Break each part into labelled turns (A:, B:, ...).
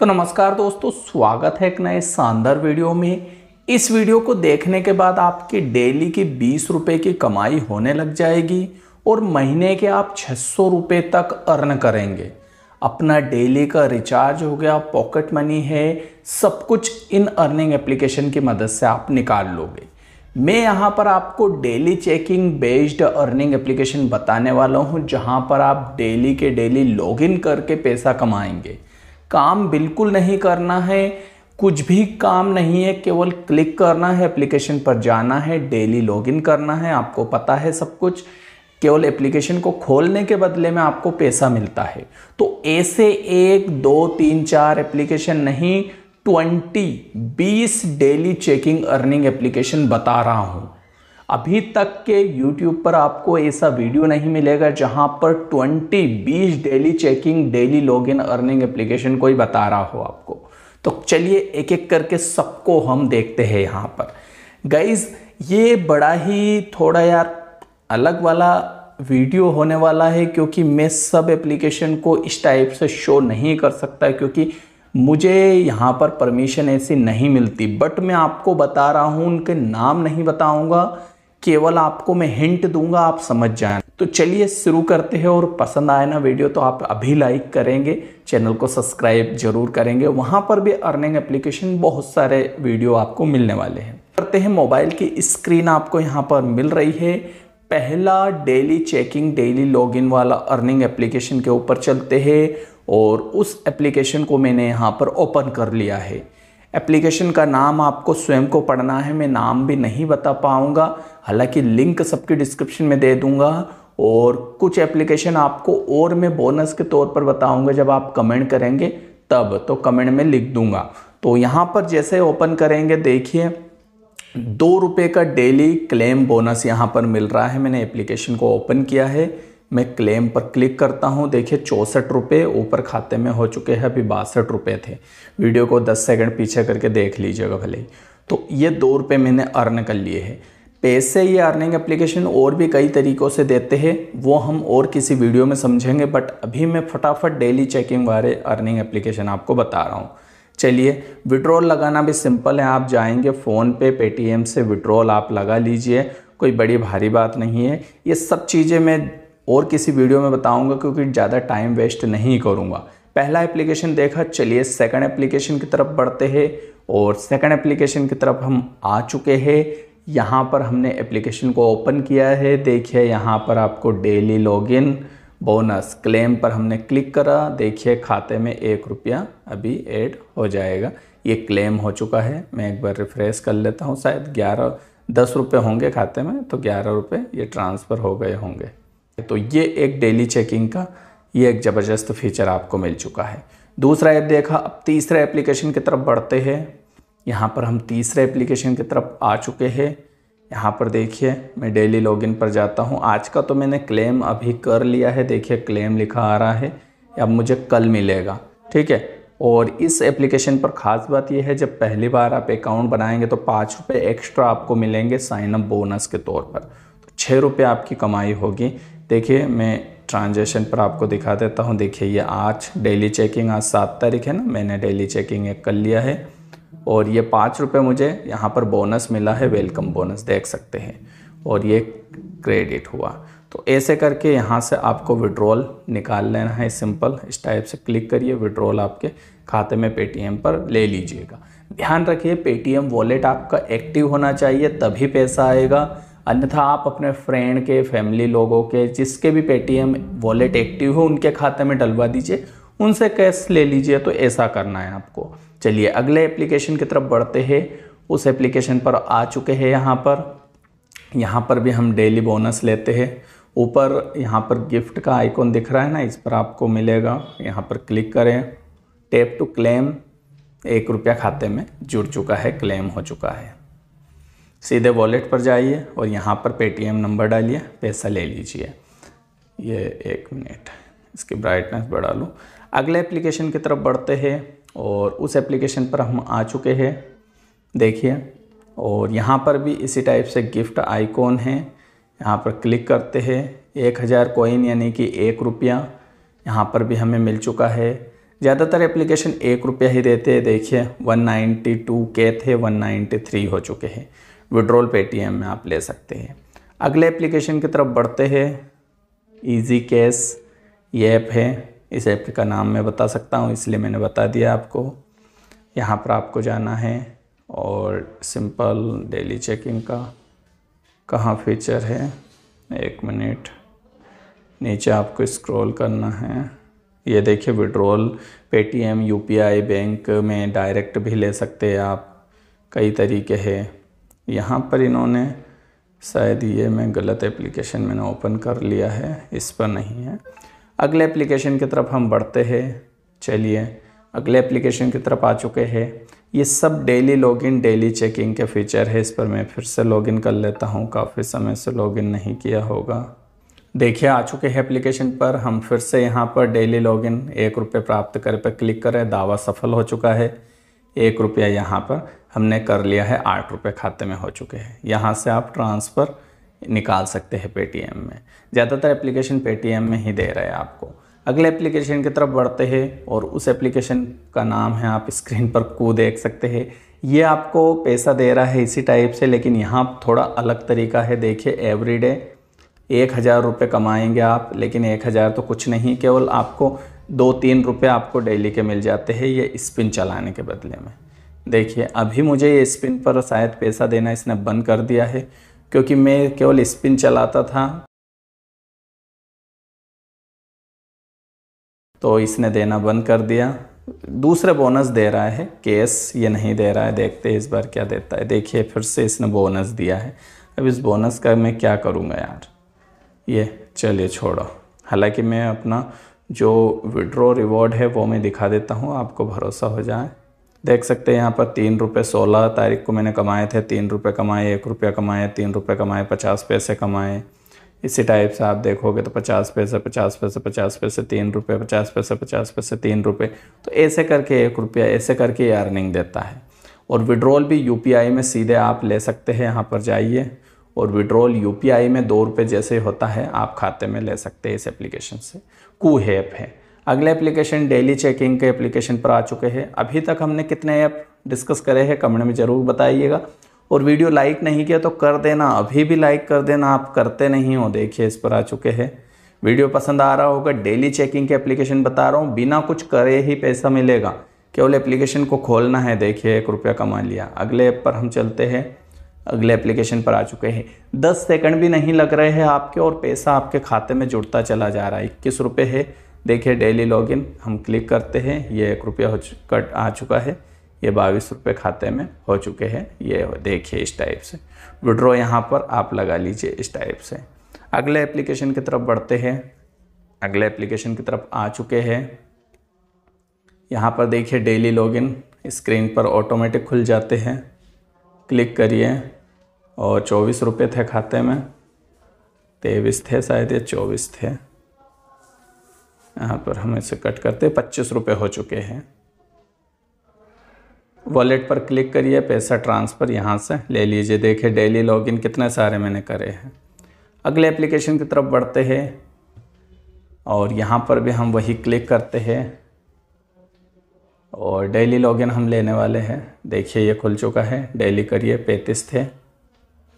A: तो नमस्कार दोस्तों स्वागत है एक नए शानदार वीडियो में इस वीडियो को देखने के बाद आपकी डेली की बीस रुपये की कमाई होने लग जाएगी और महीने के आप छः सौ रुपये तक अर्न करेंगे अपना डेली का रिचार्ज हो गया पॉकेट मनी है सब कुछ इन अर्निंग एप्लीकेशन की मदद से आप निकाल लोगे मैं यहाँ पर आपको daily checking based earning application बताने वाला हूँ जहाँ पर आप डेली के डेली लॉगिन करके पैसा कमाएंगे काम बिल्कुल नहीं करना है कुछ भी काम नहीं है केवल क्लिक करना है एप्लीकेशन पर जाना है डेली लॉगिन करना है आपको पता है सब कुछ केवल एप्लीकेशन को खोलने के बदले में आपको पैसा मिलता है तो ऐसे एक दो तीन चार एप्लीकेशन नहीं ट्वेंटी बीस डेली चेकिंग अर्निंग एप्लीकेशन बता रहा हूँ अभी तक के YouTube पर आपको ऐसा वीडियो नहीं मिलेगा जहां पर 20 बीस daily checking daily login earning application कोई बता रहा हो आपको तो चलिए एक एक करके सबको हम देखते हैं यहाँ पर गाइज ये बड़ा ही थोड़ा यार अलग वाला वीडियो होने वाला है क्योंकि मैं सब एप्लीकेशन को इस टाइप से शो नहीं कर सकता क्योंकि मुझे यहाँ पर परमिशन ऐसी नहीं मिलती बट मैं आपको बता रहा हूँ उनके नाम नहीं बताऊँगा केवल आपको मैं हिंट दूंगा आप समझ जाए तो चलिए शुरू करते हैं और पसंद आए ना वीडियो तो आप अभी लाइक करेंगे चैनल को सब्सक्राइब जरूर करेंगे वहां पर भी अर्निंग एप्लीकेशन बहुत सारे वीडियो आपको मिलने वाले हैं करते हैं मोबाइल की स्क्रीन आपको यहाँ पर मिल रही है पहला डेली चेकिंग डेली लॉगिन वाला अर्निंग एप्लीकेशन के ऊपर चलते हैं और उस एप्लीकेशन को मैंने यहाँ पर ओपन कर लिया है एप्लीकेशन का नाम आपको स्वयं को पढ़ना है मैं नाम भी नहीं बता पाऊँगा हालांकि लिंक सबके डिस्क्रिप्शन में दे दूँगा और कुछ एप्लीकेशन आपको और मैं बोनस के तौर पर बताऊँगा जब आप कमेंट करेंगे तब तो कमेंट में लिख दूंगा तो यहाँ पर जैसे ओपन करेंगे देखिए दो रुपये का डेली क्लेम बोनस यहाँ पर मिल रहा है मैंने एप्लीकेशन को ओपन किया है मैं क्लेम पर क्लिक करता हूँ देखिए चौंसठ रुपये ऊपर खाते में हो चुके हैं अभी बासठ रुपये थे वीडियो को दस सेकंड पीछे करके देख लीजिएगा भले ही तो ये दो रुपये मैंने अर्न कर लिए हैं पैसे ये अर्निंग एप्लीकेशन और भी कई तरीक़ों से देते हैं वो हम और किसी वीडियो में समझेंगे बट अभी मैं फटाफट डेली चेकिंग वाले अर्निंग एप्लीकेशन आपको बता रहा हूँ चलिए विड्रॉल लगाना भी सिंपल है आप जाएंगे फ़ोन पे पेटीएम से विड्रॉल आप लगा लीजिए कोई बड़ी भारी बात नहीं है ये सब चीज़ें मैं और किसी वीडियो में बताऊंगा क्योंकि ज़्यादा टाइम वेस्ट नहीं करूँगा पहला एप्लीकेशन देखा चलिए सेकंड एप्लीकेशन की तरफ बढ़ते हैं और सेकंड एप्लीकेशन की तरफ हम आ चुके हैं यहाँ पर हमने एप्लीकेशन को ओपन किया है देखिए यहाँ पर आपको डेली लॉगिन बोनस क्लेम पर हमने क्लिक करा देखिए खाते में एक रुपया अभी ऐड हो जाएगा ये क्लेम हो चुका है मैं एक बार रिफ़्रेश कर लेता हूँ शायद ग्यारह दस रुपये होंगे खाते में तो ग्यारह रुपये ये ट्रांसफ़र हो गए होंगे तो ये एक डेली चेकिंग का ये एक ज़बरदस्त फीचर आपको मिल चुका है दूसरा ऐप देखा अब तीसरे एप्लीकेशन की तरफ बढ़ते हैं यहाँ पर हम तीसरे एप्लीकेशन की तरफ आ चुके हैं यहाँ पर देखिए मैं डेली लॉगिन पर जाता हूँ आज का तो मैंने क्लेम अभी कर लिया है देखिए क्लेम लिखा आ रहा है अब मुझे कल मिलेगा ठीक है और इस एप्लीकेशन पर ख़ास बात यह है जब पहली बार आप अकाउंट बनाएंगे तो पाँच रुपये एक्स्ट्रा आपको मिलेंगे साइनअप बोनस के तौर पर तो छः रुपये आपकी कमाई होगी देखिए मैं ट्रांजेक्शन पर आपको दिखा देता हूँ देखिए ये आज डेली चेकिंग आज सात तारीख है ना मैंने डेली चेकिंग एक कर लिया है और ये पाँच रुपये मुझे यहाँ पर बोनस मिला है वेलकम बोनस देख सकते हैं और ये क्रेडिट हुआ तो ऐसे करके यहाँ से आपको विड्रॉल निकाल लेना है सिंपल इस टाइप से क्लिक करिए विड्रॉल आपके खाते में पेटीएम पर ले लीजिएगा ध्यान रखिए पेटीएम वॉलेट आपका एक्टिव होना चाहिए तभी पैसा आएगा अन्यथा आप अपने फ्रेंड के फैमिली लोगों के जिसके भी पेटीएम वॉलेट एक्टिव हो उनके खाते में डलवा दीजिए उनसे कैश ले लीजिए तो ऐसा करना है आपको चलिए अगले एप्लीकेशन की तरफ बढ़ते हैं उस एप्लीकेशन पर आ चुके हैं यहाँ पर यहाँ पर भी हम डेली बोनस लेते हैं ऊपर यहाँ पर गिफ्ट का आइकॉन दिख रहा है ना इस पर आपको मिलेगा यहाँ पर क्लिक करें टैप टू क्लेम एक रुपया खाते में जुड़ चुका है क्लेम हो चुका है सीधे वॉलेट पर जाइए और यहाँ पर पेटीएम नंबर डालिए पैसा ले लीजिए ये एक मिनट इसकी ब्राइटनेस बढ़ा लूँ अगले एप्लीकेशन की तरफ बढ़ते हैं और उस एप्लीकेशन पर हम आ चुके हैं देखिए और यहाँ पर भी इसी टाइप से गिफ्ट आइकॉन है यहाँ पर क्लिक करते हैं एक हज़ार कोइन यानी कि एक रुपया यहाँ पर भी हमें मिल चुका है ज़्यादातर एप्लीकेशन एक रुपया ही देते हैं देखिए 192 के थे 193 हो चुके हैं विड्रॉल पेटीएम में आप ले सकते हैं अगले एप्लीकेशन की तरफ बढ़ते हैं ईजी कैश ये ऐप है इस ऐप का नाम मैं बता सकता हूँ इसलिए मैंने बता दिया आपको यहाँ पर आपको जाना है और सिंपल डेली चेकिंग का कहाँ फीचर है एक मिनट नीचे आपको स्क्रॉल करना है ये देखिए विड्रॉल पेटीएम यूपीआई बैंक में डायरेक्ट भी ले सकते हैं आप कई तरीके हैं यहाँ पर इन्होंने शायद ये मैं गलत एप्लीकेशन मैंने ओपन कर लिया है इस पर नहीं है अगले एप्लीकेशन की तरफ हम बढ़ते हैं चलिए अगले एप्लीकेशन की तरफ आ चुके हैं ये सब डेली लॉगिन डेली चेकिंग के फीचर है इस पर मैं फिर से लॉगिन कर लेता हूँ काफ़ी समय से लॉगिन नहीं किया होगा देखिए आ चुके हैं एप्लीकेशन पर हम फिर से यहाँ पर डेली लॉगिन एक रुपये प्राप्त कर पर क्लिक करें दावा सफल हो चुका है एक रुपया यहाँ पर हमने कर लिया है आठ रुपये खाते में हो चुके हैं यहाँ से आप ट्रांसफ़र निकाल सकते हैं पेटीएम में ज़्यादातर एप्लीकेशन पेटीएम में ही दे रहे हैं आपको अगले एप्लीकेशन की तरफ बढ़ते हैं और उस एप्लीकेशन का नाम है आप स्क्रीन पर को देख सकते हैं ये आपको पैसा दे रहा है इसी टाइप से लेकिन यहाँ थोड़ा अलग तरीका है देखिए एवरीडे एक हज़ार रुपये कमाएँगे आप लेकिन एक हज़ार तो कुछ नहीं केवल आपको दो तीन रुपये आपको डेली के मिल जाते हैं ये स्पिन चलाने के बदले में देखिए अभी मुझे ये स्पिन पर शायद पैसा देना इसने बंद कर दिया है क्योंकि मैं केवल स्पिन चलाता था तो इसने देना बंद कर दिया दूसरे बोनस दे रहा है केस ये नहीं दे रहा है देखते इस बार क्या देता है देखिए फिर से इसने बोनस दिया है अब इस बोनस का मैं क्या करूँगा यार ये चलिए छोड़ो हालांकि मैं अपना जो विड्रो रिवॉर्ड है वो मैं दिखा देता हूँ आपको भरोसा हो जाए देख सकते हैं यहाँ पर तीन रुपये सोलह तारीख को मैंने कमाए थे तीन रुपये कमाए एक रुपया कमाए तीन रुपये कमाए पचास पैसे कमाए इसी टाइप से आप देखोगे तो पचास पैसे पचास पैसे पचास पैसे तीन रुपये पचास पैसे पचास पैसे तीन रुपये तो ऐसे करके एक रुपया ऐसे करके अर्निंग देता है और विड्रॉल भी यू में सीधे आप ले सकते हैं यहाँ पर जाइए और विड्रॉल यू में दो रुपये जैसे होता है आप खाते में ले सकते हैं इस एप्लीकेशन से ऐप है अगले एप्लीकेशन डेली चेकिंग के एप्लीकेशन पर आ चुके हैं अभी तक हमने कितने ऐप डिस्कस करे हैं कमेंट में ज़रूर बताइएगा और वीडियो लाइक नहीं किया तो कर देना अभी भी लाइक कर देना आप करते नहीं हो देखिए इस पर आ चुके हैं वीडियो पसंद आ रहा होगा डेली चेकिंग के एप्लीकेशन बता रहा हूँ बिना कुछ करे ही पैसा मिलेगा केवल एप्लीकेशन को खोलना है देखिए एक रुपया कमा लिया अगले ऐप पर हम चलते हैं अगले एप्लीकेशन पर आ चुके हैं दस सेकंड भी नहीं लग रहे हैं आपके और पैसा आपके खाते में जुड़ता चला जा रहा है इक्कीस रुपये है देखिए डेली लॉगिन हम क्लिक करते हैं ये एक रुपया हो कट आ चुका है ये बाईस रुपये खाते में हो चुके हैं ये देखिए इस टाइप से विड्रॉ यहाँ पर आप लगा लीजिए इस टाइप से अगले एप्लीकेशन की तरफ बढ़ते हैं अगले एप्लीकेशन की तरफ आ चुके हैं यहाँ पर देखिए डेली लॉगिन स्क्रीन पर ऑटोमेटिक खुल जाते हैं क्लिक करिए और चौबीस रुपये थे खाते में तेईस थे शायद या चौबीस थे यहाँ पर हम इसे कट करते पच्चीस रुपये हो चुके हैं वॉलेट पर क्लिक करिए पैसा ट्रांसफ़र यहाँ से ले लीजिए देखिए डेली लॉगिन कितने सारे मैंने करे हैं अगले एप्लीकेशन की तरफ बढ़ते हैं और यहाँ पर भी हम वही क्लिक करते हैं और डेली लॉगिन हम लेने वाले हैं देखिए ये खुल चुका है डेली करिए पैंतीस थे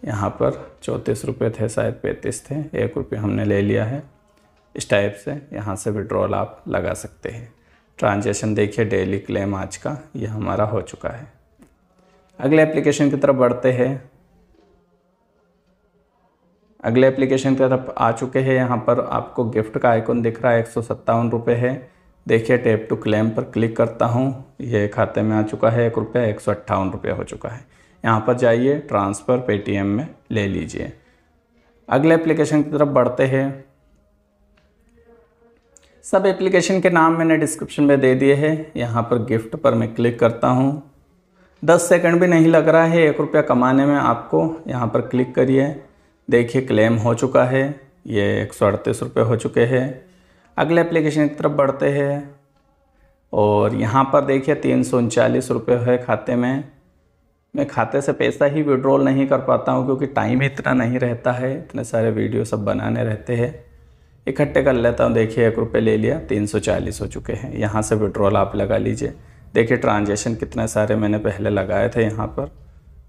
A: यहाँ पर चौंतीस रुपये थे शायद पैंतीस थे एक रुपये हमने ले लिया है इस टाइप से यहाँ से विड्रॉल आप लगा सकते हैं ट्रांजेक्शन देखिए डेली क्लेम आज का ये हमारा हो चुका है अगले एप्लीकेशन की तरफ बढ़ते हैं अगले एप्लीकेशन की तरफ आ चुके हैं यहाँ पर आपको गिफ्ट का आइकन दिख रहा है एक सौ सत्तावन रुपये है देखिए टेप टू क्लेम पर क्लिक करता हूँ ये खाते में आ चुका है एक रुपया एक सौ अट्ठावन रुपये हो चुका है यहाँ पर जाइए ट्रांसफ़र पेटीएम में ले लीजिए अगले एप्लीकेशन की तरफ बढ़ते हैं सब एप्लीकेशन के नाम मैंने डिस्क्रिप्शन में दे दिए हैं यहाँ पर गिफ्ट पर मैं क्लिक करता हूँ दस सेकंड भी नहीं लग रहा है एक रुपया कमाने में आपको यहाँ पर क्लिक करिए देखिए क्लेम हो चुका है ये एक सौ अड़तीस रुपये हो चुके हैं अगले एप्लीकेशन की तरफ बढ़ते हैं और यहाँ पर देखिए तीन सौ उनचालीस रुपये है खाते में मैं खाते से पैसा ही विड्रॉल नहीं कर पाता हूँ क्योंकि टाइम इतना नहीं रहता है इतने सारे वीडियो सब बनाने रहते हैं इकट्ठे कर लेता हूँ देखिए एक रुपये ले लिया तीन सौ चालीस हो चुके हैं यहाँ से विड्रॉल आप लगा लीजिए देखिए ट्रांजेक्शन कितने सारे मैंने पहले लगाए थे यहाँ पर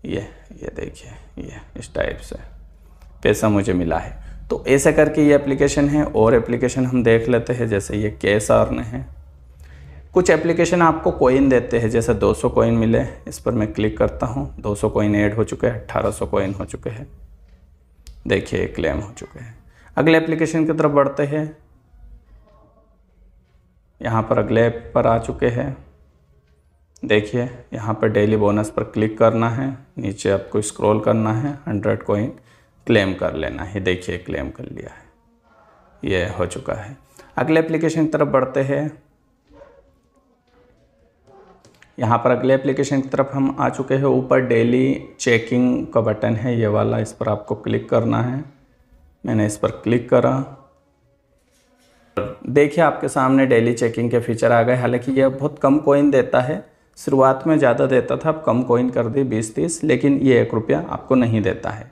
A: ये ये देखिए ये इस टाइप से पैसा मुझे मिला है तो ऐसे करके ये एप्लीकेशन है और एप्लीकेशन हम देख लेते हैं जैसे ये कैश अर्न है कुछ एप्लीकेशन आपको कोइन देते हैं जैसे 200 कोइन मिले इस पर मैं क्लिक करता हूँ 200 कोइन ऐड हो चुके हैं सौ कोइन हो चुके हैं देखिए क्लेम हो चुके हैं अगले एप्लीकेशन की तरफ बढ़ते हैं यहाँ पर अगले ऐप पर आ चुके हैं देखिए यहाँ पर डेली बोनस पर क्लिक करना है नीचे आपको स्क्रॉल करना है हंड्रेड कोइन क्लेम कर लेना है देखिए क्लेम कर लिया है ये हो चुका है अगले एप्लीकेशन की तरफ बढ़ते हैं यहाँ पर अगले एप्लीकेशन की तरफ हम आ चुके हैं ऊपर डेली चेकिंग का बटन है ये वाला इस पर आपको क्लिक करना है मैंने इस पर क्लिक करा देखिए आपके सामने डेली चेकिंग के फीचर आ गए हालांकि यह बहुत कम कोइन देता है शुरुआत में ज़्यादा देता था अब कम कोइन कर दी बीस तीस लेकिन ये एक रुपया आपको नहीं देता है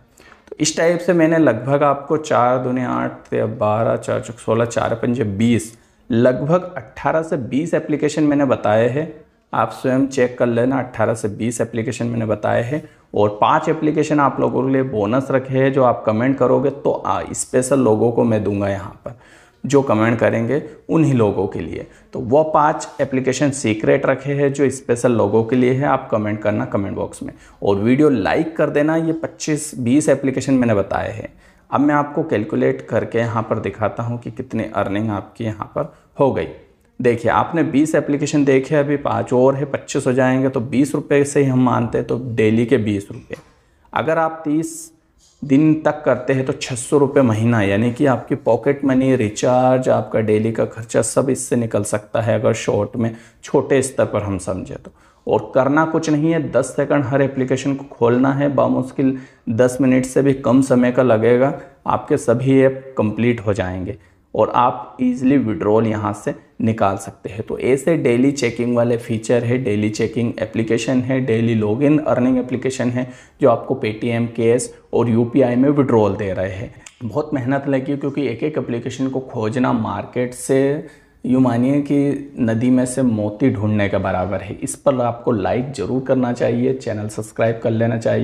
A: तो इस टाइप से मैंने लगभग आपको चार दुनिया आठ या बारह चार चौक सोलह चार पंजे बीस लगभग अट्ठारह से बीस एप्लीकेशन मैंने बताए हैं आप स्वयं चेक कर लेना 18 से 20 एप्लीकेशन मैंने बताए हैं और पांच एप्लीकेशन आप लोगों के लिए बोनस रखे हैं जो आप कमेंट करोगे तो स्पेशल लोगों को मैं दूंगा यहाँ पर जो कमेंट करेंगे उन्हीं लोगों के लिए तो वो पांच एप्लीकेशन सीक्रेट रखे हैं जो स्पेशल लोगों के लिए है आप कमेंट करना कमेंट बॉक्स में और वीडियो लाइक कर देना ये 25 20 एप्लीकेशन मैंने बताए हैं अब मैं आपको कैलकुलेट करके यहाँ पर दिखाता हूँ कि कितनी अर्निंग आपकी यहाँ पर हो गई देखिए आपने 20 एप्लीकेशन देखे अभी पाँच और है पच्चीस हो जाएंगे तो बीस रुपये से ही हम मानते हैं तो डेली के बीस रुपये अगर आप 30 दिन तक करते हैं तो छः सौ रुपये महीना यानी कि आपकी पॉकेट मनी रिचार्ज आपका डेली का खर्चा सब इससे निकल सकता है अगर शॉर्ट में छोटे स्तर पर हम समझे तो और करना कुछ नहीं है दस सेकंड हर एप्लीकेशन को खोलना है बामुश्किल दस मिनट से भी कम समय का लगेगा आपके सभी ऐप कंप्लीट हो जाएंगे और आप इजीली विड्रॉल यहाँ से निकाल सकते हैं तो ऐसे डेली चेकिंग वाले फीचर है डेली चेकिंग एप्लीकेशन है डेली लॉगिन अर्निंग एप्लीकेशन है जो आपको पेटीएम केस और यूपीआई में विड्रॉल दे रहे हैं बहुत मेहनत लगी क्योंकि एक एक एप्लीकेशन को खोजना मार्केट से यूँ मानिए कि नदी में से मोती ढूंढने के बराबर है इस पर आपको लाइक ज़रूर करना चाहिए चैनल सब्सक्राइब कर लेना चाहिए